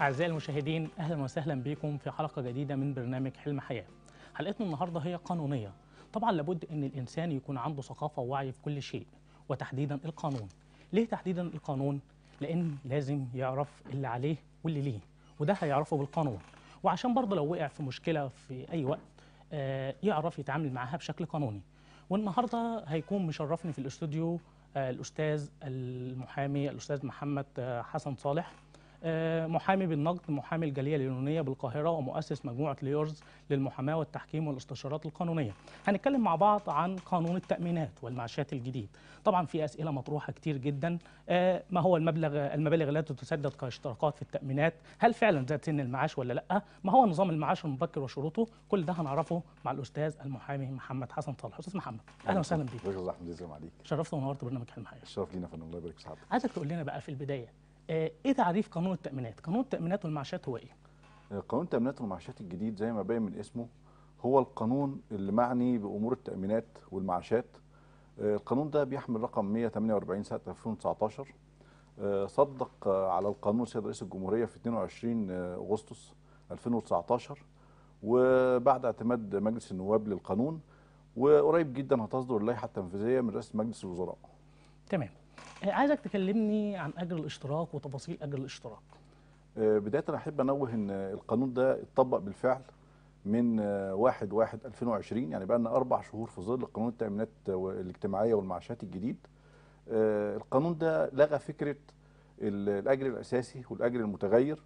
أعزائي المشاهدين أهلا وسهلا بكم في حلقة جديدة من برنامج حلم حياة حلقتنا النهاردة هي قانونية طبعا لابد أن الإنسان يكون عنده ثقافة ووعي في كل شيء وتحديدا القانون ليه تحديدا القانون؟ لأن لازم يعرف اللي عليه واللي ليه وده هيعرفه بالقانون وعشان برضه لو وقع في مشكلة في أي وقت آه، يعرف يتعامل معاها بشكل قانوني والنهاردة هيكون مشرفني في الاستوديو آه، الأستاذ المحامي الأستاذ محمد آه، حسن صالح آه، محامي بالنقد محامي الجاليه اليونانيه بالقاهره ومؤسس مجموعه ليورز للمحاماه والتحكيم والاستشارات القانونيه هنتكلم مع بعض عن قانون التامينات والمعاشات الجديد طبعا في اسئله مطروحه كتير جدا آه، ما هو المبلغ المبالغ التي تسدد كاشتراكات في التامينات هل فعلا زاد سن المعاش ولا لا ما هو نظام المعاش المبكر وشروطه كل ده هنعرفه مع الاستاذ المحامي محمد حسن صالح استاذ محمد اهلا وسهلا بيك الله حمد عليك شرفت ونورت برنامج حلم حياه الشرف لينا فندم الله يبارك في عايزك تقول لنا بقى في البدايه آه، ايه تعريف قانون التامينات قانون التامينات والمعاشات هو ايه آه، قانون التامينات والمعاشات الجديد زي ما باين من اسمه هو القانون اللي معني بامور التامينات والمعاشات آه، القانون ده بيحمل رقم 148 سنه 2019 صدق على القانون سيد رئيس الجمهوريه في 22 اغسطس 2019 وبعد اعتماد مجلس النواب للقانون وقريب جدا هتصدر اللائحه التنفيذيه من رئاسه مجلس الوزراء. تمام. آه، عايزك تكلمني عن اجر الاشتراك وتفاصيل اجر الاشتراك آه، بدايه احب انوه ان القانون ده اتطبق بالفعل من 1 1 2020 يعني بقى لنا اربع شهور في ظل قانون التامينات الاجتماعيه والمعاشات الجديد آه، القانون ده لغى فكره الاجر الاساسي والاجر المتغير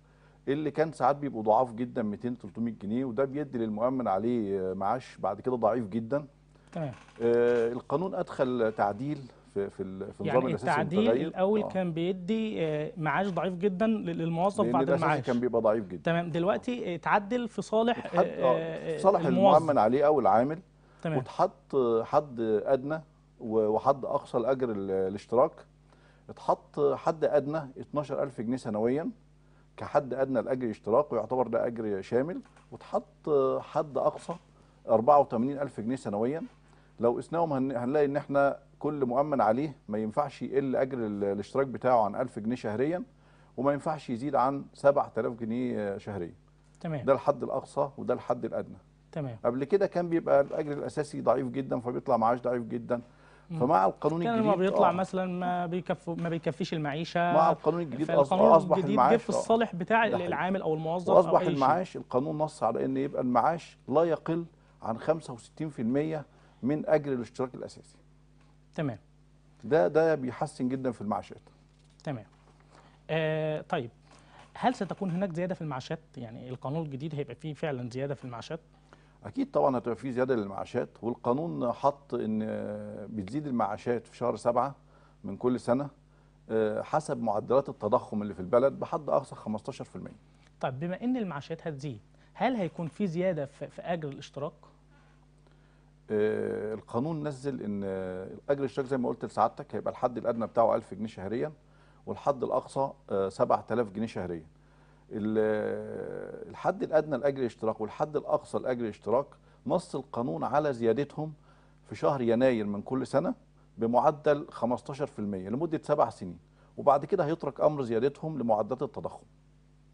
اللي كان ساعات بيبقوا ضعاف جدا 200 300 جنيه وده بيدي للمؤمن عليه معاش بعد كده ضعيف جدا تمام آه القانون ادخل تعديل في في في النظام يعني الاساسي التعديل الاول آه. كان بيدي آه، معاش ضعيف جدا للموظف بعد المعاش كان بيبقى ضعيف جدا تمام دلوقتي اتعدل في صالح آه،, آه في صالح المؤمن عليه او العامل تمام واتحط آه، حد ادنى وحد اقصى الاجر الاشتراك اتحط حد ادنى 12000 جنيه سنويا كحد ادنى لاجر الاشتراك ويعتبر ده اجر شامل واتحط حد اقصى 84000 جنيه سنويا لو قسناهم هنلاقي ان احنا كل مؤمن عليه ما ينفعش يقل اجر الاشتراك بتاعه عن 1000 جنيه شهريا وما ينفعش يزيد عن 7000 جنيه شهريا تمام ده الحد الاقصى وده الحد الادنى تمام قبل كده كان بيبقى الاجر الاساسي ضعيف جدا فبيطلع معاش ضعيف جدا فمع القانون الجديد كان بيطلع آه. مثلا ما بيكف ما بيكفيش المعيشه مع القانون الجديد اصبح الجديد المعاش جه في آه. الصالح بتاع العامل او الموظف اصبح المعاش شيء. القانون نص على ان يبقى المعاش لا يقل عن 65% من اجر الاشتراك الاساسي تمام ده ده بيحسن جدا في المعاشات تمام آه طيب هل ستكون هناك زياده في المعاشات يعني القانون الجديد هيبقى فيه فعلا زياده في المعاشات اكيد طبعا هتبقى فيه زياده للمعاشات والقانون حط ان بتزيد المعاشات في شهر سبعة من كل سنه آه، حسب معدلات التضخم اللي في البلد بحد اقصى 15% طيب بما ان المعاشات هتزيد هل هيكون في زياده في اجر الاشتراك آه، القانون نزل ان آه، اجر الاشتراك زي ما قلت لسعادتك هيبقى الحد الادنى بتاعه 1000 جنيه شهريا والحد الاقصى 7000 آه، جنيه شهريا الحد الادنى لاجر الاشتراك والحد الاقصى لاجر الاشتراك نص القانون على زيادتهم في شهر يناير من كل سنه بمعدل 15% لمده سبع سنين وبعد كده هيترك امر زيادتهم لمعدات التضخم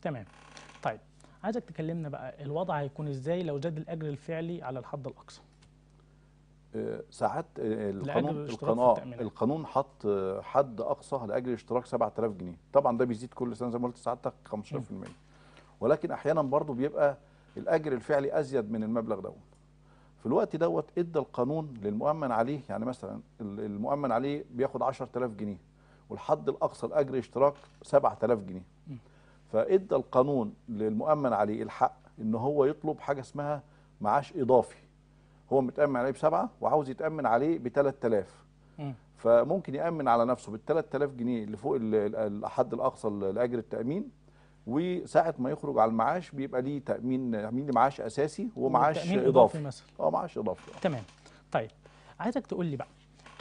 تمام طيب عايزك تكلمنا بقى الوضع هيكون ازاي لو زاد الاجر الفعلي على الحد الاقصى ساعات القانون القانون, القانون حط حد اقصى لاجل الاشتراك 7000 جنيه طبعا ده بيزيد كل سنه زي ما قلت سعادتك 15% ولكن احيانا برضه بيبقى الاجر الفعلي ازيد من المبلغ دوت في الوقت دوت ادى القانون للمؤمن عليه يعني مثلا المؤمن عليه بياخد 10000 جنيه والحد الاقصى لاجر اشتراك 7000 جنيه فادى القانون للمؤمن عليه الحق ان هو يطلب حاجه اسمها معاش اضافي هو متامن عليه بسبعه وعاوز يتامن عليه ب 3000 فممكن يامن على نفسه بال 3000 جنيه اللي فوق الحد الاقصى لاجر التامين وساعه ما يخرج على المعاش بيبقى ليه تامين يعمل معاش اساسي ومعاش اضافي اه معاش اضافي تمام طيب عايزك تقول لي بقى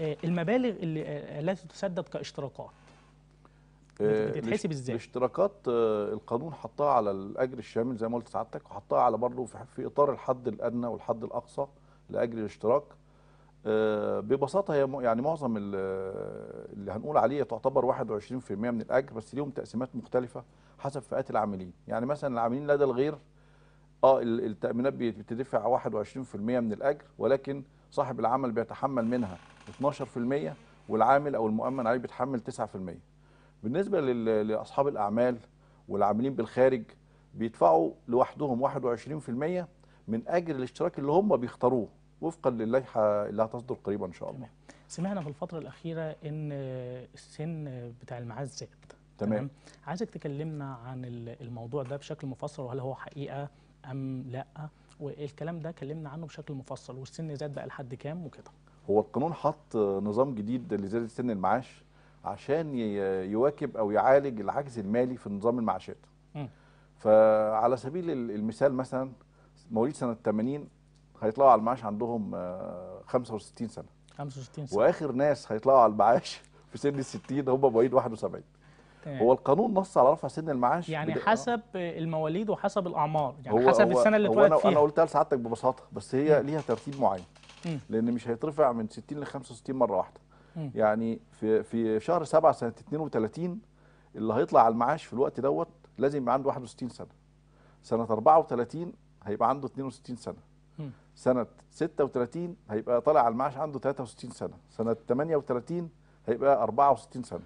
آه، المبالغ اللي آه، التي تسدد كاشتراكات آه، بتتحسب ازاي؟ الاشتراكات القانون حطها على الاجر الشامل زي ما قلت سعادتك وحطها على برضه في اطار الحد الادنى والحد الاقصى لاجل الاشتراك آه، ببساطه هي يعني معظم آه، اللي هنقول عليه تعتبر 21% من الاجر بس ليهم تقسيمات مختلفه حسب فئات العاملين يعني مثلا العاملين لدى الغير اه التامينات بتدفع 21% من الاجر ولكن صاحب العمل بيتحمل منها 12% والعامل او المؤمن عليه بيتحمل 9% بالنسبه لاصحاب الاعمال والعاملين بالخارج بيدفعوا لوحدهم 21% من اجر الاشتراك اللي هم بيختاروه وفقا للائحه اللي هتصدر قريبا ان شاء الله تمام. سمعنا في الفتره الاخيره ان السن بتاع المعاز زاد تمام. تمام عايزك تكلمنا عن الموضوع ده بشكل مفصل وهل هو حقيقه ام لا والكلام ده كلمنا عنه بشكل مفصل والسن زاد بقى لحد كام وكده هو القانون حط نظام جديد لزياده سن المعاش عشان يواكب او يعالج العجز المالي في نظام المعاشات م. فعلى سبيل المثال مثلا مواليد سنه 80 هيطلعوا على المعاش عندهم 65 آه، سنه 65 سنه واخر ناس هيطلعوا على المعاش في سن ال 60 هم مواليد 71 تمام. هو القانون نص على رفع سن المعاش يعني بدأ... آه. حسب المواليد وحسب الاعمار يعني هو حسب هو السنه اللي اتولد فيها انا قلتها لسعادتك ببساطه بس هي م. ليها ترتيب معين م. لان مش هيترفع من 60 ل 65 مره واحده م. يعني في في شهر 7 سنه 32 اللي هيطلع على المعاش في الوقت دوت لازم يبقى عنده 61 سنه سنه 34 هيبقى عنده 62 سنه سنه 36 هيبقى طالع على المعاش عنده 63 سنه سنه 38 هيبقى 64 سنه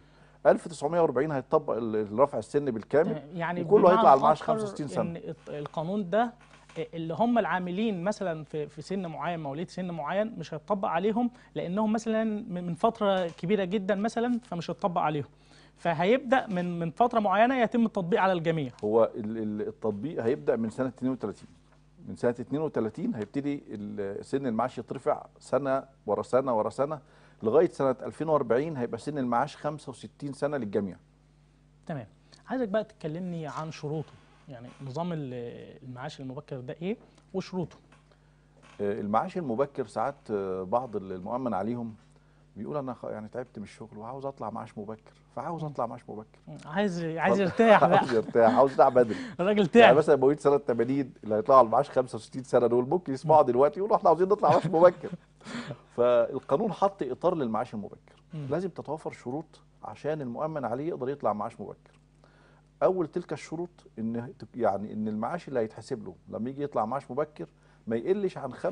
1940 هيطبق رفع السن بالكامل آه، يعني كله هيطلع على المعاش 65 سنه إن القانون ده آه، اللي هم العاملين مثلا في في سن معين مواليد سن معين مش هيطبق عليهم لانهم مثلا من فتره كبيره جدا مثلا فمش هيطبق عليهم فهيبدا من من فتره معينه يتم التطبيق على الجميع هو التطبيق هيبدا من سنه 32 من سنه 32 هيبتدي سن المعاش يترفع سنه ورا سنه ورا سنه لغايه سنه 2040 هيبقى سن المعاش 65 سنه للجميع. تمام عايزك بقى تكلمني عن شروطه يعني نظام المعاش المبكر ده ايه وشروطه؟ آه، المعاش المبكر ساعات آه، بعض المؤمن عليهم بيقول انا يعني تعبت من الشغل وعاوز اطلع معاش مبكر فعاوز اطلع معاش مبكر عايز عايز يرتاح بقى عاوز يرتاح عاوز يطلع بدري الراجل يعني تعب يعني مثلا مواليد سنه 80 اللي هيطلعوا على المعاش 65 سنه دول ممكن يسمعوا دلوقتي يقولوا احنا عاوزين نطلع معاش مبكر فالقانون حط اطار للمعاش المبكر لازم تتوافر شروط عشان المؤمن عليه يقدر يطلع معاش مبكر اول تلك الشروط ان يعني ان المعاش اللي هيتحسب له لما يجي يطلع معاش مبكر ما يقلش عن 65%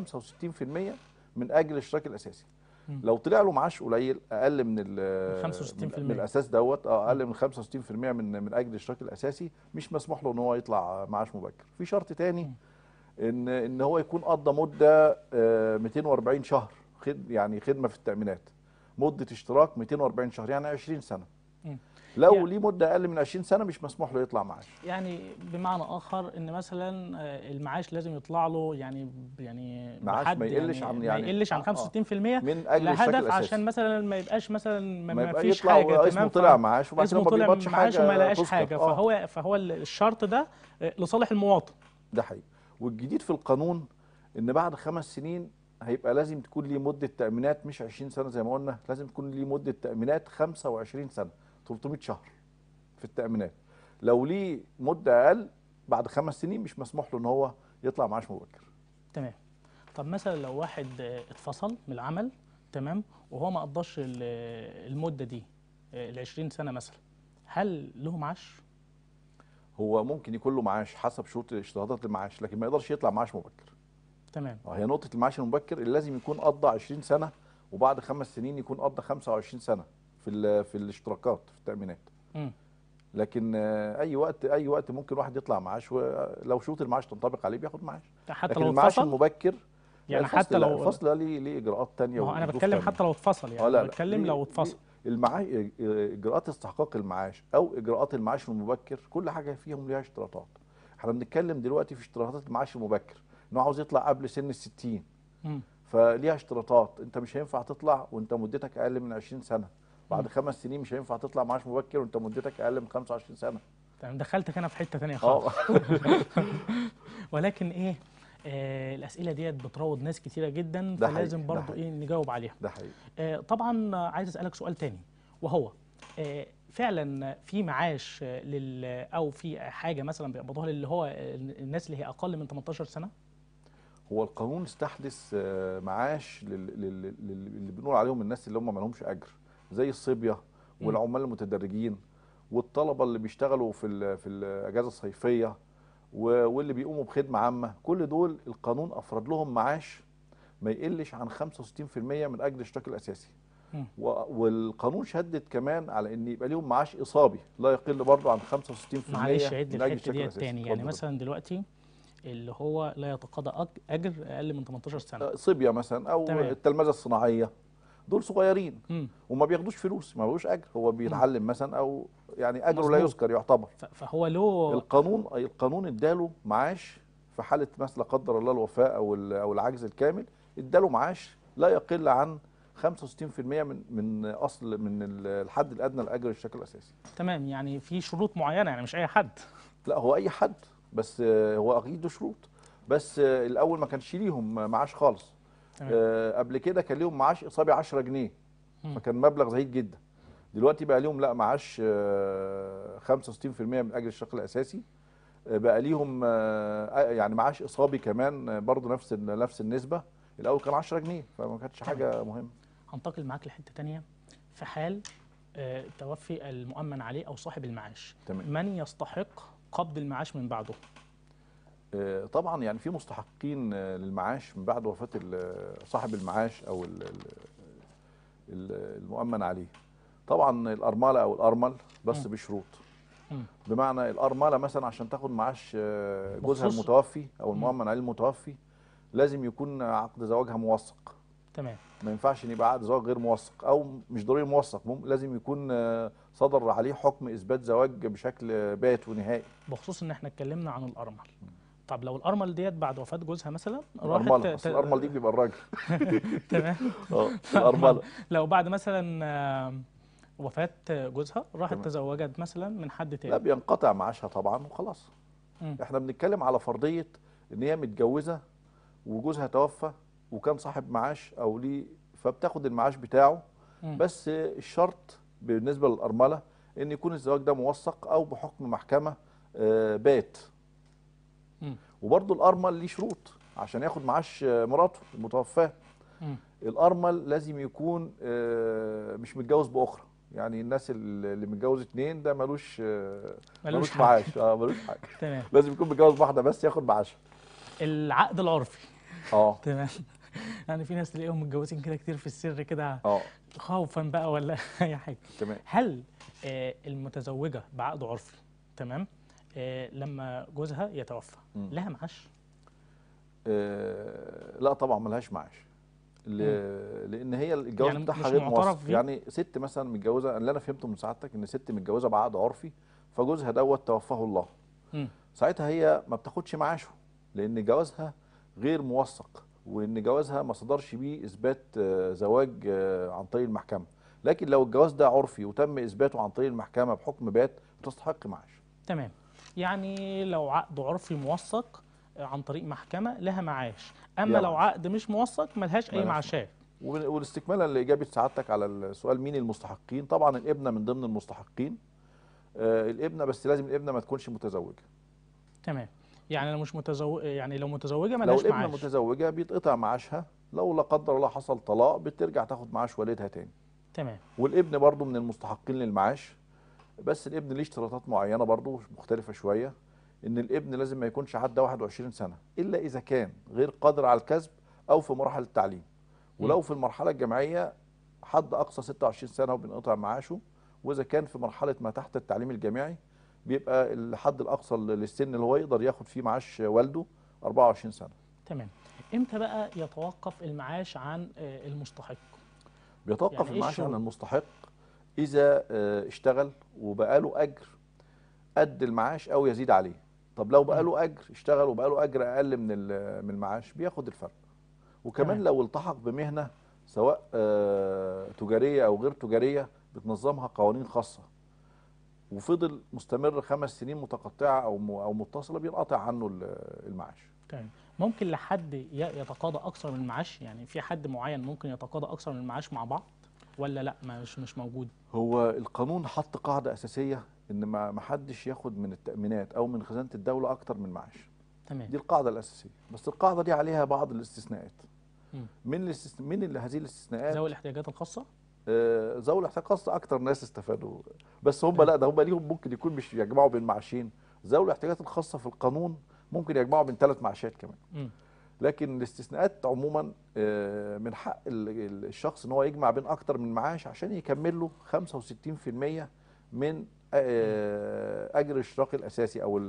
من اجل الاشتراك الاساسي لو طلع له معاش قليل اقل من ال 65% من الاساس دوت اه اقل من 65% من من اجل الاشتراك الاساسي مش مسموح له ان هو يطلع معاش مبكر في شرط تاني ان ان هو يكون قضى مده 240 آه، شهر يعني خدمه في التامينات مده اشتراك 240 شهر يعني 20 سنه لو يعني ليه مده اقل من 20 سنه مش مسموح له يطلع معاش يعني بمعنى اخر ان مثلا آه، المعاش لازم يطلع له يعني يعني معاش ما يقلش يعني عن يعني ما يقلش عن 65% آه, آه، من اجل لهدف عشان مثلا ما يبقاش مثلا ما, ما فيش حاجه اسمه طلع معاش وبعد كده ما بيقبضش حاجه وما لقاش حاجه آه فهو فهو الشرط ده آه، لصالح المواطن ده حقيقي والجديد في القانون ان بعد خمس سنين هيبقى لازم تكون ليه مده تامينات مش 20 سنه زي ما قلنا لازم تكون ليه مده تامينات 25 سنه 300 شهر في التامينات لو ليه مده اقل بعد خمس سنين مش مسموح له ان هو يطلع معاش مبكر تمام طب مثلا لو واحد اتفصل من العمل تمام وهو ما قضاش المده دي آه، ال 20 سنه مثلا هل له معاش هو ممكن يكون له معاش حسب شروط اشتراطات المعاش لكن ما يقدرش يطلع معاش مبكر تمام آه، هي نقطه المعاش المبكر اللي لازم يكون قضى 20 سنه وبعد خمس سنين يكون قضى 25 سنه في في الاشتراكات في التامينات لكن اي وقت اي وقت ممكن واحد يطلع معاش ولو شروط المعاش تنطبق عليه بياخد معاش حتى لكن لو المعاش المبكر يعني حتى لو الفصل ليه ليه اجراءات ثانيه ما انا بتكلم حتى لو اتفصل يعني آه، لا بتكلم لو اتفصل المعاش اجراءات استحقاق المعاش او اجراءات المعاش المبكر كل حاجه فيهم ليها اشتراطات احنا بنتكلم دلوقتي في اشتراطات المعاش المبكر ان عاوز يطلع قبل سن ال 60 فليها اشتراطات انت مش هينفع تطلع وانت مدتك اقل من 20 سنه بعد خمس سنين مش هينفع تطلع معاش مبكر وانت مدتك اقل من 25 سنه تمام دخلتك انا في حته ثانيه آه. خالص ولكن ايه آه الاسئله ديت بتراود ناس كتيره جدا فلازم برضو ايه نجاوب عليها ده حقيقي آه طبعا عايز اسالك سؤال تاني وهو آه فعلا في معاش لل او في حاجه مثلا بيقبضوها اللي هو الناس اللي هي اقل من 18 سنه هو القانون استحدث آه، معاش لل... لل... لل... اللي بنقول عليهم الناس اللي هم ما لهمش اجر زي الصبيه والعمال المتدرجين والطلبه اللي بيشتغلوا في في الاجازه الصيفيه واللي بيقوموا بخدمه عامه كل دول القانون افرض لهم معاش ما يقلش عن 65% من اجر الاشتراك الاساسي والقانون شدد كمان على ان يبقى لهم معاش اصابي لا يقل برضه عن 65% معلش عد الحته دي تاني يعني مثلا دلوقتي اللي هو لا يتقاضى اجر اقل من 18 سنه آه، صبيه مثلا او تمام. التلمذه الصناعيه دول صغيرين وما بياخدوش فلوس ما بياخدوش اجر هو بيتعلم مثلا او يعني اجره لا يذكر يعتبر فهو له القانون القانون اداله معاش في حاله مثلا لا قدر الله الوفاه او او العجز الكامل اداله معاش لا يقل عن 65% من من اصل من الحد الادنى لاجر الشكل الاساسي تمام يعني في شروط معينه يعني مش اي حد لا هو اي حد بس آه، هو اكيد شروط بس آه، الاول ما كانش ليهم معاش خالص آه قبل كده كان ليهم معاش اصابي 10 جنيه فكان مبلغ زهيد جدا دلوقتي بقى ليهم لا معاش آه 65% من اجل الشق الاساسي آه بقى ليهم آه, آه، يعني معاش اصابي كمان آه، برضه نفس نفس النسبه الاول كان 10 جنيه فما كانتش حاجه مهمه هنتقل معاك لحته ثانيه في حال آه، توفي المؤمن عليه او صاحب المعاش تمام. من يستحق قبض المعاش من بعده آه، طبعا يعني في مستحقين آه، للمعاش من بعد وفاه آه، صاحب المعاش او المؤمن عليه طبعا الارمله او الارمل بس بشروط بمعنى الارمله مثلا عشان تاخد معاش جوزها المتوفي او المؤمن عليه المتوفي لازم يكون عقد زواجها موثق تمام ما ينفعش ان يبقى عقد زواج غير موثق او مش ضروري موثق لازم يكون صدر عليه حكم اثبات زواج بشكل بات ونهائي بخصوص ان احنا اتكلمنا عن الارمل طب لو الارمل ديت بعد وفاه جوزها مثلا راحت ت... الارمل دي بيبقى الراجل تمام اه الارمله لو بعد مثلا وفاه جوزها راحت تزوجت مثلا من حد تاني لا بينقطع معاشها طبعا وخلاص م. احنا بنتكلم على فرضيه ان هي متجوزه وجوزها توفى وكان صاحب معاش او ليه فبتاخد المعاش بتاعه م. بس الشرط بالنسبه للارمله ان يكون الزواج ده موثق او بحكم محكمه آه، بات وبرضه الارمل ليه شروط عشان ياخد معاش آه، مراته المتوفاه الارمل لازم يكون آه، مش متجوز باخرى يعني الناس اللي متجوز اتنين ده ملوش آه، ملوش معاش اه ملوش حاجه تمام لازم يكون متجوز واحده بس ياخد معاشها العقد العرفي اه تمام يعني في ناس تلاقيهم متجوزين كده كتير في السر كده اه خوفا بقى ولا اي حاجه تمام هل المتزوجه بعقد عرفي تمام آه، لما جوزها يتوفى مم. لها معاش آه لا طبعا ملهاش معاش لان هي الجواز يعني بتاعها غير موثق يعني ست مثلا متجوزه اللي انا فهمته من سعادتك ان ست متجوزه بعقد عرفي فجوزها دوت توفاه الله مم. ساعتها هي ما بتاخدش معاشه لان جوازها غير موثق وان جوازها ما صدرش بيه اثبات آه، زواج آه، عن طريق المحكمه لكن لو الجواز ده عرفي وتم اثباته عن طريق المحكمه بحكم بات بتستحق معاش تمام يعني لو عقد عرفي موثق آه، عن طريق محكمه لها معاش اما يعني. لو عقد مش موثق ملهاش اي معاشات والاستكمالا لاجابه سعادتك على السؤال مين المستحقين طبعا الابنه من ضمن المستحقين آه الابنه بس لازم الابنه ما تكونش متزوجه تمام يعني لو مش متزوج يعني لو متزوجه لهاش معاش لو الابنه معاش. متزوجه بيتقطع معاشها لو لا قدر الله حصل طلاق بترجع تاخد معاش والدها تاني تمام والابن برضه من المستحقين للمعاش بس الابن ليه اشتراطات معينه برضه مختلفه شويه ان الابن لازم ما يكونش عدى 21 سنه الا اذا كان غير قادر على الكسب او في مراحل التعليم ولو في المرحله الجامعيه حد اقصى 26 سنه وبنقطع معاشه واذا كان في مرحله ما تحت التعليم الجامعي بيبقى الحد الاقصى للسن اللي هو يقدر ياخد فيه معاش والده 24 سنه تمام امتى بقى يتوقف المعاش عن المستحق بيتوقف يعني المعاش عن المستحق اذا آه، اشتغل وبقاله اجر قد المعاش او يزيد عليه طب لو بقاله اجر اشتغل وبقاله اجر اقل من من المعاش بياخد الفرق وكمان لو التحق بمهنه سواء آه، تجاريه او غير تجاريه بتنظمها قوانين خاصه وفضل مستمر خمس سنين متقطعه او او متصله بينقطع عنه المعاش تمام ممكن لحد يتقاضى اكثر من المعاش يعني في حد معين ممكن يتقاضى اكثر من المعاش مع بعض ولا لا مش مش موجود هو القانون حط قاعده اساسيه ان ما حدش ياخد من التامينات او من خزانه الدوله اكتر من معاش تمام دي القاعده الاساسيه بس القاعده دي عليها بعض الاستثناءات من الاستثناء من اللي هذه الاستثناءات ذوي الاحتياجات الخاصه آه ذوي الاحتياجات الخاصه اكتر ناس استفادوا بس هم لا ده هم ليهم ممكن يكون مش يجمعوا بين معاشين ذوي الاحتياجات الخاصه في القانون ممكن يجمعوا بين ثلاث معاشات كمان م. لكن الاستثناءات عموما آه، من حق الشخص ان هو يجمع بين اكتر من معاش عشان يكمل له 65% من آه، اجر الاشتراك الاساسي او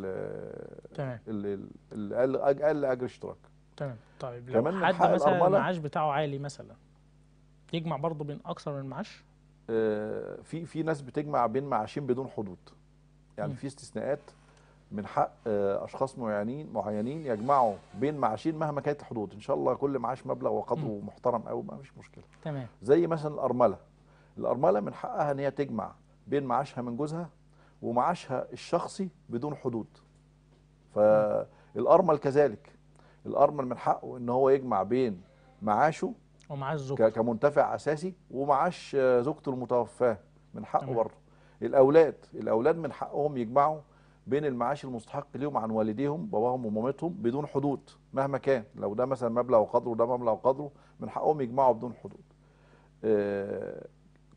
تمام اقل اجر اشتراك تمام طيب لو حد مثلا المعاش بتاعه عالي مثلا يجمع برضه بين اكثر من معاش آه، في في ناس بتجمع بين معاشين بدون حدود يعني م. في استثناءات من حق آه، اشخاص معينين معينين يجمعوا بين معاشين مهما كانت الحدود ان شاء الله كل معاش مبلغ وقدره محترم قوي ما فيش مشكله تمام زي مثلا الارمله الارمله من حقها ان هي تجمع بين معاشها من جوزها ومعاشها الشخصي بدون حدود فالارمل كذلك الارمل من حقه ان هو يجمع بين معاشه ومعاش زوجته كمنتفع اساسي ومعاش آه، زوجته المتوفاه من حقه برضه الاولاد الاولاد من حقهم يجمعوا بين المعاش المستحق ليهم عن والديهم باباهم ومامتهم بدون حدود مهما كان لو ده مثلا مبلغ وقدره وده مبلغ وقدره من حقهم يجمعوا بدون حدود آه،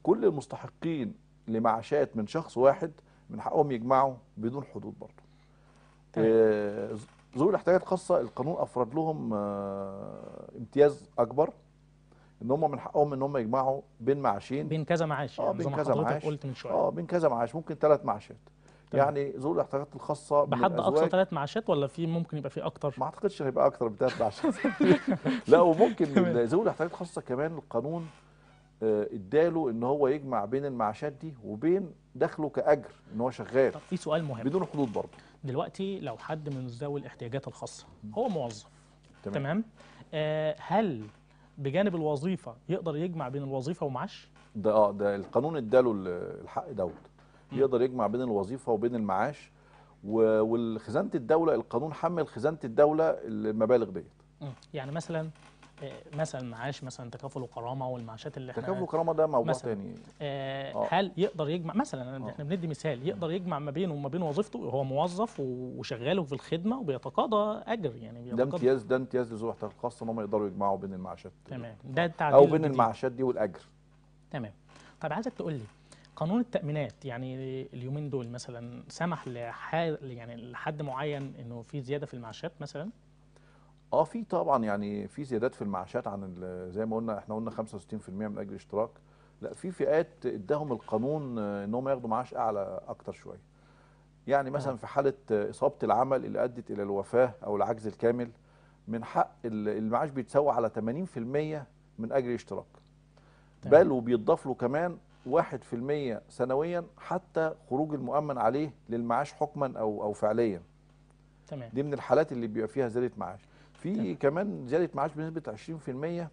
كل المستحقين لمعاشات من شخص واحد من حقهم يجمعوا بدون حدود برضه آه، ذوي الاحتياجات الخاصه القانون افرض لهم آه، امتياز اكبر ان هم من حقهم ان هم يجمعوا بين معاشين بين كذا معاش اه يعني بين كذا معاش قلت من شويه اه بين كذا معاش ممكن ثلاث معاشات طبعا. يعني ذو الاحتياجات الخاصه بحد اقصى ثلاث معاشات ولا في ممكن يبقى في اكتر؟ ما اعتقدش هيبقى اكتر من ثلاث معاشات لا وممكن ذو الاحتياجات الخاصه كمان القانون آه، اداله ان هو يجمع بين المعاشات دي وبين دخله كاجر ان هو شغال طب في سؤال مهم بدون حدود برضه دلوقتي لو حد من ذوي الاحتياجات الخاصه هو موظف تمام, تمام؟ آه هل بجانب الوظيفه يقدر يجمع بين الوظيفه ومعاش؟ ده اه ده القانون اداله الحق دوت يقدر يجمع بين الوظيفه وبين المعاش والخزانه الدوله القانون حمل خزانه الدوله المبالغ ديت يعني مثلا آه، مثلا معاش مثلا تكافل وكرامه والمعاشات اللي احنا تكافل وكرامه ده موضوع مثلاً آه،, آه هل يقدر يجمع مثلا أوه. احنا بندي مثال يقدر يجمع ما بينه وما بين وظيفته هو موظف وشغال وفي الخدمه وبيتقاضى اجر يعني بيتقاضى ده امتياز ده امتياز لزوره احتياجات الخاصه ان هم يقدروا يجمعوا بين المعاشات تمام ده التعديل او بين المعاشات دي والاجر تمام طب عايزك تقول لي قانون التامينات يعني اليومين دول مثلا سمح لحال يعني لحد معين انه في زياده في المعاشات مثلا اه في طبعا يعني في زيادات في المعاشات عن زي ما قلنا احنا قلنا 65% من اجل اشتراك لا في فئات اداهم القانون انهم ياخدوا معاش اعلى اكتر شويه يعني مثلا آه. في حاله اصابه العمل اللي ادت الى الوفاه او العجز الكامل من حق المعاش بيتسوى على 80% من اجل اشتراك بل وبيضاف له كمان 1% سنويا حتى خروج المؤمن عليه للمعاش حكما او او فعليا تمام دي من الحالات اللي بيبقى فيها زياده معاش في تمام. كمان زياده معاش بنسبه 20%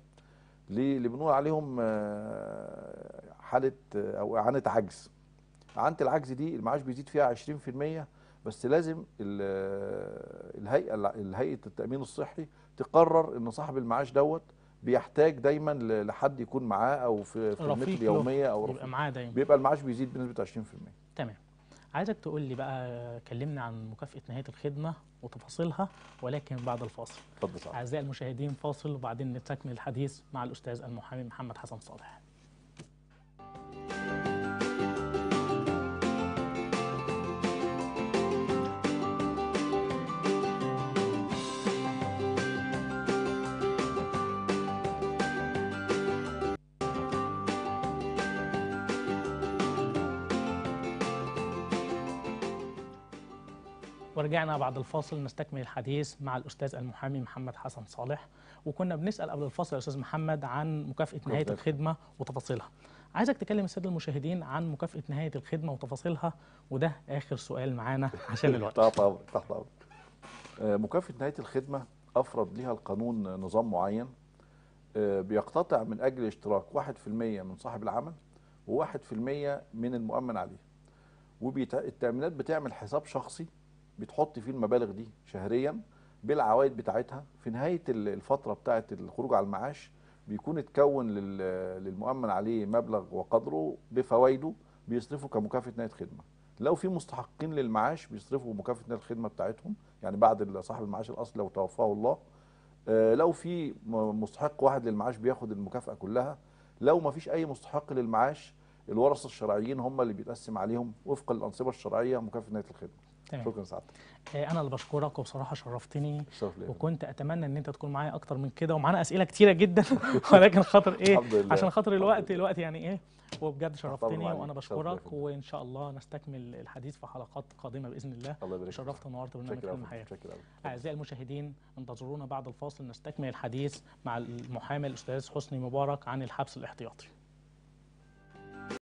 اللي بنقول عليهم آه، حاله آه، او اعانه عجز اعانه العجز دي المعاش بيزيد فيها 20% بس لازم آه، الهيئه هيئه التامين الصحي تقرر ان صاحب المعاش دوت بيحتاج دايما لحد يكون معاه او في خدمته اليوميه او بيبقى معاه دايما بيبقى المعاش بيزيد بنسبه 20% تمام عايزك تقول لي بقى كلمنا عن مكافاه نهايه الخدمه وتفاصيلها ولكن بعد الفاصل اتفضل اعزائي المشاهدين فاصل وبعدين نستكمل الحديث مع الاستاذ المحامي محمد حسن صالح ورجعنا بعد الفاصل نستكمل الحديث مع الأستاذ المحامي محمد حسن صالح وكنا بنسأل قبل الفاصل يا أستاذ محمد عن مكافأة نهاية الخدمة وتفاصيلها عايزك تكلم الساده المشاهدين عن مكافاه نهايه الخدمه وتفاصيلها وده اخر سؤال معانا عشان الوقت طبعا طبعا آه، تحت مكافاه نهايه الخدمه افرض ليها القانون نظام معين آه، بيقتطع من اجل اشتراك 1% من صاحب العمل و1% من المؤمن عليه التامينات بتعمل حساب شخصي بتحط فيه المبالغ دي شهريا بالعوائد بتاعتها في نهايه الفتره بتاعه الخروج على المعاش بيكون اتكون للمؤمن عليه مبلغ وقدره بفوائده بيصرفه كمكافاه نهايه خدمه لو في مستحقين للمعاش بيصرفوا مكافاه نهايه الخدمه بتاعتهم يعني بعد صاحب المعاش الاصلي لو توفاه الله آه، لو في مستحق واحد للمعاش بياخد المكافاه كلها لو ما فيش اي مستحق للمعاش الورثه الشرعيين هم اللي بيتقسم عليهم وفق الانصبه الشرعيه مكافاه نهايه الخدمه تمام. شكرا سعادتك آه، انا اللي بشكرك وبصراحه شرفتني وكنت اتمنى ان انت تكون معايا اكتر من كده ومعانا اسئله كتيره جدا ولكن خاطر ايه عشان خاطر الوقت الوقت يعني ايه وبجد شرفتني وانا بشكرك وان شاء الله نستكمل الحديث في حلقات قادمه باذن الله الله شرفت ونورت برنامجكم الحياه اعزائي المشاهدين انتظرونا بعد الفاصل نستكمل الحديث مع المحامي الاستاذ حسني مبارك عن الحبس الاحتياطي